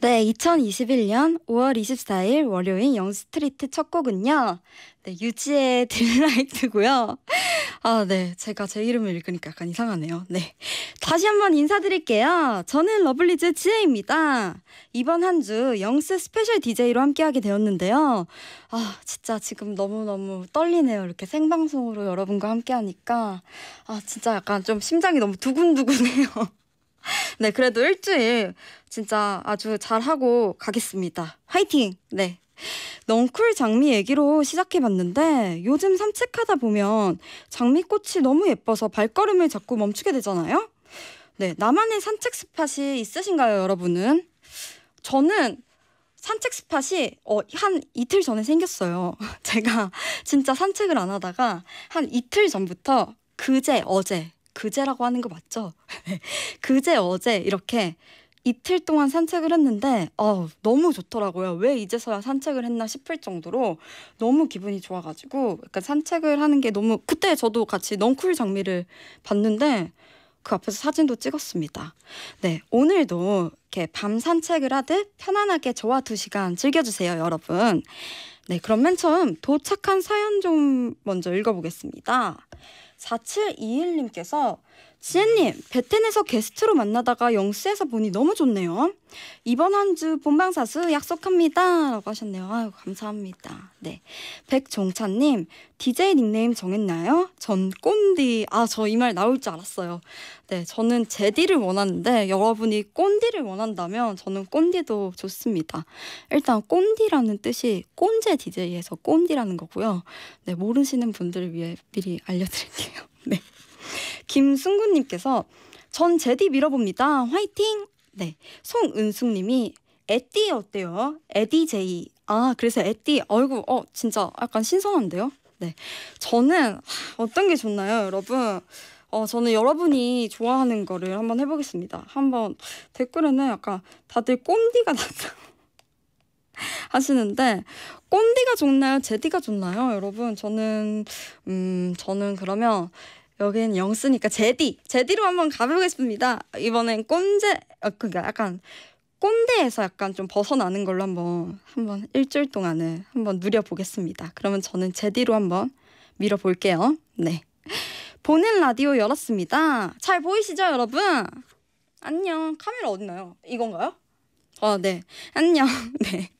네, 2021년 5월 24일 월요일 영스트리트 첫 곡은요. 네, 유지의 딜라이트고요. 아, 네. 제가 제 이름을 읽으니까 약간 이상하네요. 네. 다시 한 번 인사드릴게요. 저는 러블리즈 지혜입니다. 이번 한 주 영스 스페셜 DJ로 함께하게 되었는데요. 아, 진짜 지금 너무너무 떨리네요. 이렇게 생방송으로 여러분과 함께하니까. 아, 진짜 약간 좀 심장이 너무 두근두근해요. 네, 그래도 일주일 진짜 아주 잘하고 가겠습니다. 화이팅! 네. 넝쿨 장미 얘기로 시작해봤는데 요즘 산책하다 보면 장미꽃이 너무 예뻐서 발걸음을 자꾸 멈추게 되잖아요? 네, 나만의 산책 스팟이 있으신가요, 여러분은? 저는 산책 스팟이 어, 한 이틀 전에 생겼어요. 제가 진짜 산책을 안 하다가 한 이틀 전부터 그제, 어제 그제라고 하는 거 맞죠? 그제 어제 이렇게 이틀 동안 산책을 했는데 어, 너무 좋더라고요. 왜 이제서야 산책을 했나 싶을 정도로 너무 기분이 좋아가지고 약간 산책을 하는 게 너무 그때 저도 같이 넝쿨 장미를 봤는데 그 앞에서 사진도 찍었습니다. 네 오늘도 이렇게 밤 산책을 하듯 편안하게 저와 두 시간 즐겨주세요, 여러분. 네 그럼 맨 처음 도착한 사연 좀 먼저 읽어보겠습니다. 4721님께서 지혜님, 베텐에서 게스트로 만나다가 영스에서 보니 너무 좋네요. 이번 한 주 본방사수 약속합니다. 라고 하셨네요. 아유, 감사합니다. 네. 백종찬님, DJ 닉네임 정했나요? 전 꼰디. 아, 저 이 말 나올 줄 알았어요. 네, 저는 제디를 원하는데 여러분이 꼰디를 원한다면 저는 꼰디도 좋습니다. 일단 꼰디라는 뜻이 꼰제 DJ에서 꼰디라는 거고요. 네, 모르시는 분들을 위해 미리 알려드릴게요. 네. 김승구님께서 전 제디 밀어봅니다. 화이팅! 네. 송은숙님이 에띠 어때요? 에디 제이. 아, 그래서 에띠. 얼굴, 어, 진짜 약간 신선한데요? 네. 저는 어떤 게 좋나요, 여러분? 어, 저는 여러분이 좋아하는 거를 한번 해보겠습니다. 한번 댓글에는 약간 다들 꼰디가 났다. 하시는데 꼰디가 좋나요? 제디가 좋나요? 여러분 저는 음 저는 그러면 여기는 영쓰니까 제디 제디로 한번 가보겠습니다. 이번엔 꼰제 어, 아, 그니까 약간 꼰대에서 약간 좀 벗어나는 걸로 한번 한번 일주일 동안은 한번 누려보겠습니다. 그러면 저는 제디로 한번 밀어볼게요. 네. 보는 라디오 열었습니다. 잘 보이시죠, 여러분? 안녕. 카메라 어딨나요? 이건가요? 아, 네. 안녕. 네.